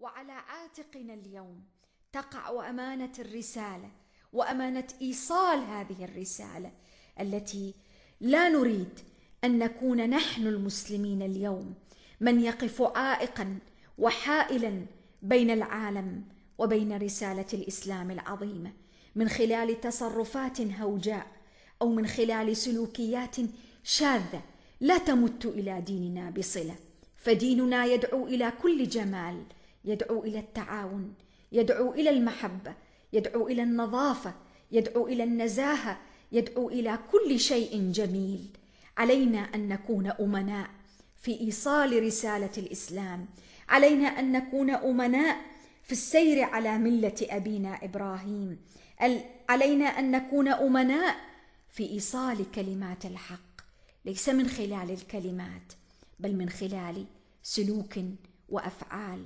وعلى عاتقنا اليوم تقع امانه الرساله وامانه ايصال هذه الرساله التي لا نريد ان نكون نحن المسلمين اليوم من يقف عائقا وحائلا بين العالم وبين رساله الاسلام العظيمه من خلال تصرفات هوجاء او من خلال سلوكيات شاذه لا تمت الى ديننا بصله فديننا يدعو الى كل جمال يدعو الى التعاون يدعو الى المحبه يدعو الى النظافه يدعو الى النزاهه يدعو الى كل شيء جميل علينا ان نكون امناء في ايصال رساله الاسلام علينا ان نكون امناء في السير على مله ابينا ابراهيم علينا ان نكون امناء في ايصال كلمات الحق ليس من خلال الكلمات بل من خلال سلوك وافعال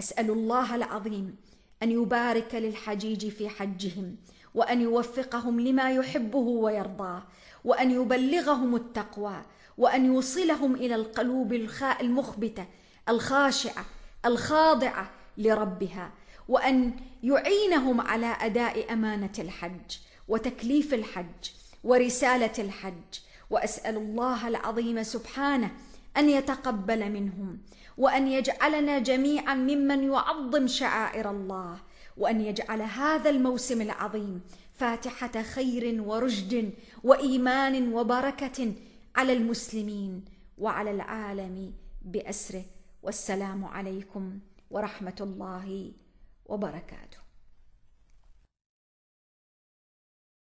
اسال الله العظيم ان يبارك للحجيج في حجهم وان يوفقهم لما يحبه ويرضاه وان يبلغهم التقوى وان يوصلهم الى القلوب المخبته الخاشعه الخاضعه لربها وان يعينهم على اداء امانه الحج وتكليف الحج ورساله الحج واسال الله العظيم سبحانه ان يتقبل منهم وان يجعلنا جميعا ممن يعظم شعائر الله وان يجعل هذا الموسم العظيم فاتحه خير ورشد وايمان وبركه على المسلمين وعلى العالم باسره والسلام عليكم ورحمه الله وبركاته